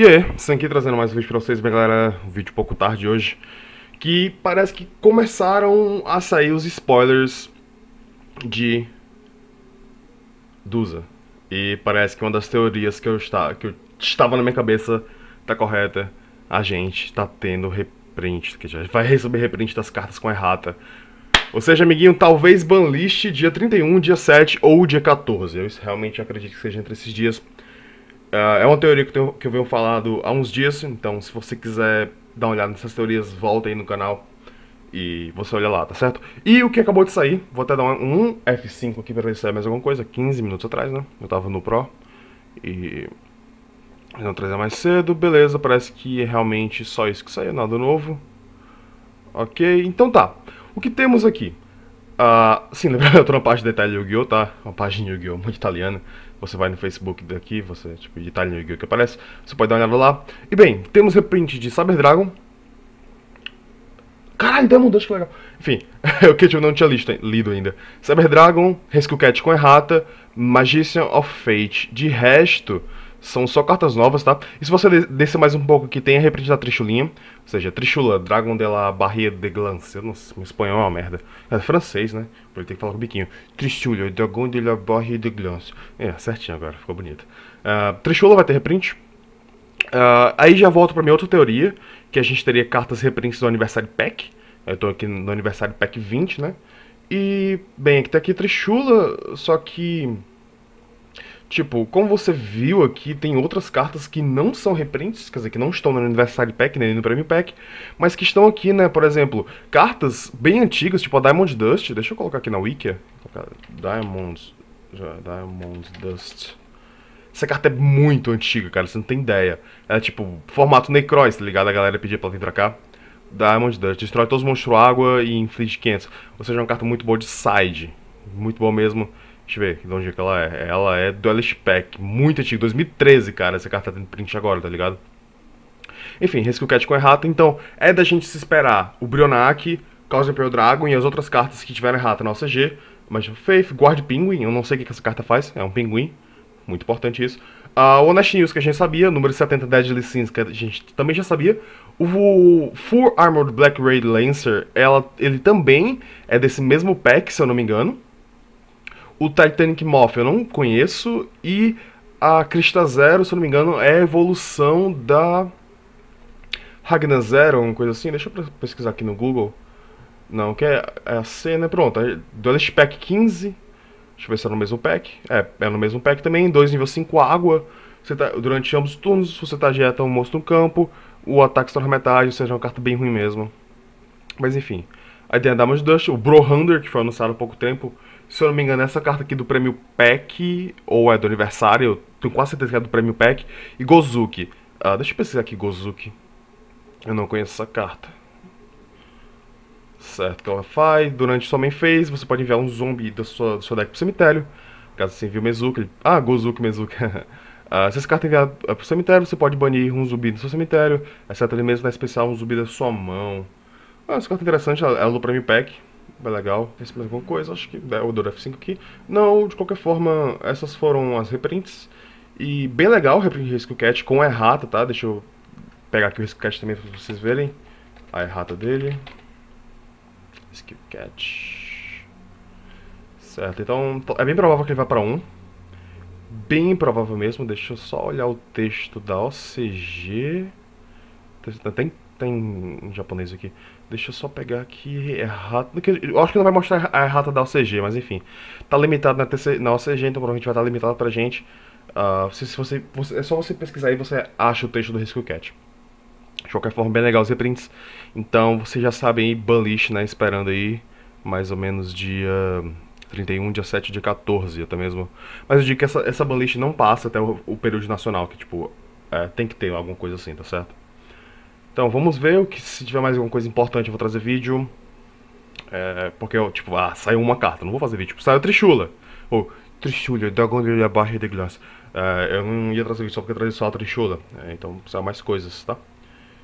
E aí, aqui trazendo mais um vídeo pra vocês, minha galera, um vídeo pouco tarde hoje, que parece que começaram a sair os spoilers de Dusa. E parece que uma das teorias que eu, está, que eu estava na minha cabeça tá correta. A gente tá tendo reprint, que já vai receber reprint das cartas com errata. Ou seja, amiguinho, talvez banlist dia 31, dia 7 ou dia 14. Eu realmente acredito que seja entre esses dias. Ah, é uma teoria que eu, que eu venho falando há uns dias, então se você quiser dar uma olhada nessas teorias, volta aí no canal e você olha lá, tá certo? E o que acabou de sair, vou até dar um F5 aqui pra ver se sai mais alguma coisa, 15 minutos atrás, né? Eu tava no Pro e... Não trazer mais cedo, beleza, parece que é realmente só isso que saiu, nada novo. Ok, então tá. O que temos aqui? Uh, sim, lembrando, eu tô na parte de detalhe Yu-Gi-Oh, tá? Uma página Yu-Gi-Oh muito italiana você vai no Facebook daqui, você tipo digitar no Yu-Gi-Oh! que aparece, você pode dar uma olhada lá. E bem, temos reprint de Cyber Dragon. Caralho, um Deus, que legal. Enfim, o que eu não tinha lido ainda. Cyber Dragon, Rescue Cat com Errata, Magician of Fate. De resto, são só cartas novas, tá? E se você descer mais um pouco aqui, tem a reprint da Trichulinha. Ou seja, Trichula, Dragon de la Barrière de Glance. Eu não sei, meu espanhol é uma merda. É francês, né? Ele tem que falar com o biquinho. Trichula, Dragon de la Barrière de Glance. É, certinho agora, ficou bonito. Uh, ah, Trichula vai ter reprint. Uh, aí já volto pra minha outra teoria, que a gente teria cartas reprints do aniversário pack. Eu tô aqui no aniversário pack 20, né? E, bem, aqui tá aqui Trichula, só que... Tipo, como você viu aqui, tem outras cartas que não são reprints, quer dizer, que não estão no Anniversary Pack, nem no Premium Pack, mas que estão aqui, né? Por exemplo, cartas bem antigas, tipo a Diamond Dust. Deixa eu colocar aqui na Wiki. Diamond, Diamond Dust. Essa carta é muito antiga, cara, você não tem ideia. É tipo, formato Necroz, tá ligado? A galera pedia pra vir pra cá. Diamond Dust. Destrói todos os monstros água e inflige 500. Ou seja, é uma carta muito boa de side. Muito boa mesmo. Deixa eu ver de onde é que ela é. Ela é do l pack muito antiga, 2013, cara. Essa carta tá tendo print agora, tá ligado? Enfim, Rescue Cat com errata, então é da gente se esperar o Brionac, Causa Imperial Dragon e as outras cartas que tiveram errata na OCG. Mas Faith, Guard Pinguim, eu não sei o que essa carta faz, é um pinguim, muito importante isso. Uh, o Honest News que a gente sabia, número 70 Deadly Sins que a gente também já sabia. O Full Armored Black Raid Lancer, ela, ele também é desse mesmo pack, se eu não me engano o Titanic Moth eu não conheço e a Crista Zero, se eu não me engano, é a evolução da Ragnar Zero, uma coisa assim. Deixa eu pesquisar aqui no Google. Não, que é, é a cena, pronto, Do Duelist Pack 15. Deixa eu ver se é no mesmo pack. É, é no mesmo pack também, 2 nível 5 água. Você tá, durante ambos os turnos, você tá dieta um monstro no campo, o ataque se torna metade, ou seja, é uma carta bem ruim mesmo. Mas enfim. Aí tem a Damage Dust, o Brohander, que foi anunciado há pouco tempo. Se eu não me engano, essa carta aqui do prêmio Pack ou é do aniversário, eu tenho quase certeza que é do prêmio Pack E Gozuki. Ah, deixa eu pesquisar aqui Gozuki. Eu não conheço essa carta. Certo, que ela faz. Durante sua main phase, você pode enviar um zombie do seu, do seu deck pro cemitério. Caso você envie o Mezuki. Ah, Gozuki, Mezuki. Uh, se essa carta é enviar ah, pro cemitério, você pode banir um zumbi do seu cemitério, exceto ele mesmo na especial um zumbi da sua mão. Ah, essa carta é interessante, ela, é do Prime pack. Bem legal. Tem mais alguma coisa? Acho que é o Dora F5 aqui. Não, de qualquer forma, essas foram as reprints. E bem legal o reprint Rescue Cat com a errata, tá? Deixa eu pegar aqui o Rescue Cat também pra vocês verem. A errata dele. Rescue Cat. Certo, então é bem provável que ele vá pra 1. Um. Bem provável mesmo. Deixa eu só olhar o texto da OCG. Tem, tem em japonês aqui. Deixa eu só pegar aqui. Errata. É eu acho que não vai mostrar a errata da OCG, mas enfim. Tá limitado na, TC, na OCG, então provavelmente vai estar limitado pra gente. Uh, se, se você, você, é só você pesquisar e você acha o texto do Rescue Cat. De qualquer forma, bem legal os reprints. Então vocês já sabem aí, Banlist, né? Esperando aí mais ou menos dia 31, dia 7, dia 14, até mesmo. Mas eu digo que essa, essa banlist não passa até o, o período nacional, que tipo, é, tem que ter alguma coisa assim, tá certo? Então vamos ver o que se tiver mais alguma coisa importante eu vou trazer vídeo. É, porque eu, tipo, ah, saiu uma carta, não vou fazer vídeo. Tipo, saiu Trichula. Ou Trichula, Dragon de barra de Glass. É, eu não ia trazer vídeo só porque eu trazer só a Trichula. É, então saiu mais coisas, tá?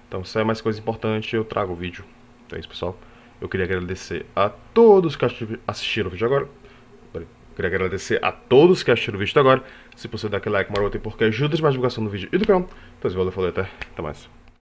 Então se sair mais coisa importante eu trago o vídeo. Então é isso, pessoal. Eu queria agradecer a todos que assistiram o vídeo agora. Queria agradecer a todos que assistiram o vídeo agora. Se você dá aquele like maroto porque ajuda a divulgação do vídeo e do canal. Então, se valeu, falou até. Até mais.